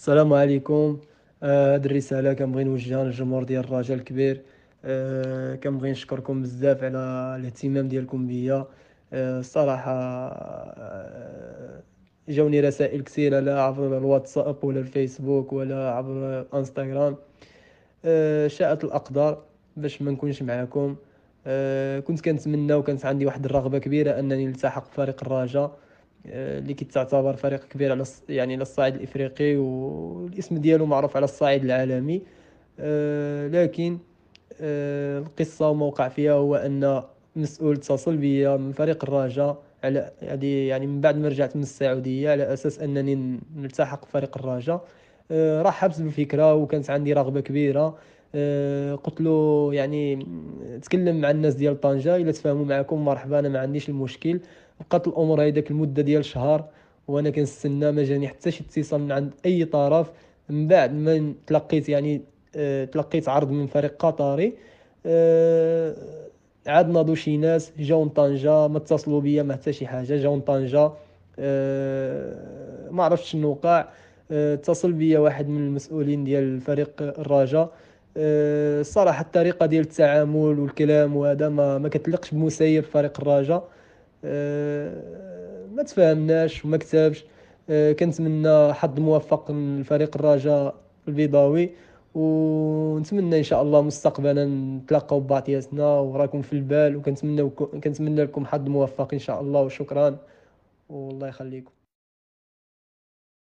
السلام عليكم آه، هاد آه الرساله كنبغي نوجهها للجمهور ديال الرجاء الكبير آه كنبغي نشكركم بزاف على الاهتمام ديالكم بيا آه، الصراحه آه جاوني رسائل كثيره لا عبر الواتساب ولا الفيسبوك ولا عبر الانستغرام آه، شاءت الاقدار باش ما نكونش معاكم كنت كنتمنى وكانت عندي واحد الرغبه كبيره انني نلتحق بفريق الرجاء آه، اللي كتعتبر فريق كبير على يعني على الصعيد الافريقي والاسم ديالو معروف على الصعيد العالمي آه، لكن آه، القصه وموقع فيها هو ان مسؤول اتصل بيا من فريق الرجاء على يعني،, يعني من بعد ما رجعت من السعوديه على اساس انني نلتحق بفريق الرجاء آه، راح حبس بالفكره وكانت عندي رغبه كبيره آه، قلت له يعني تكلم مع الناس ديال طنجه الا تفاهموا معكم مرحبا انا ما عنديش المشكل بقات الامور هذيك المده ديال شهر وانا كنستنى ما جاني حتى شي اتصال من عند اي طرف من بعد ما تلقيت يعني آه، تلقيت عرض من فريق قطري عاد ناضوا شي ناس جاو طنجة ما اتصلوا بيا ما حتى شي حاجه جاو طنجة ما عرفتش شنو وقع آه، اتصل بيا واحد من المسؤولين ديال فريق الرجاء الصراحه آه، الطريقه ديال التعامل والكلام وهذا ما ما كتلقش بمسير فريق الرجاء آه، ما تفهمناش وما كتبش كنتمنى حظ موفق من فريق الرجاء البيضاوي ونتمنى ان شاء الله مستقبلا نتلاقاو ببعضياتنا وراكم في البال وكنتمنى كنتمنى لكم حظ موفق ان شاء الله وشكرا والله يخليكم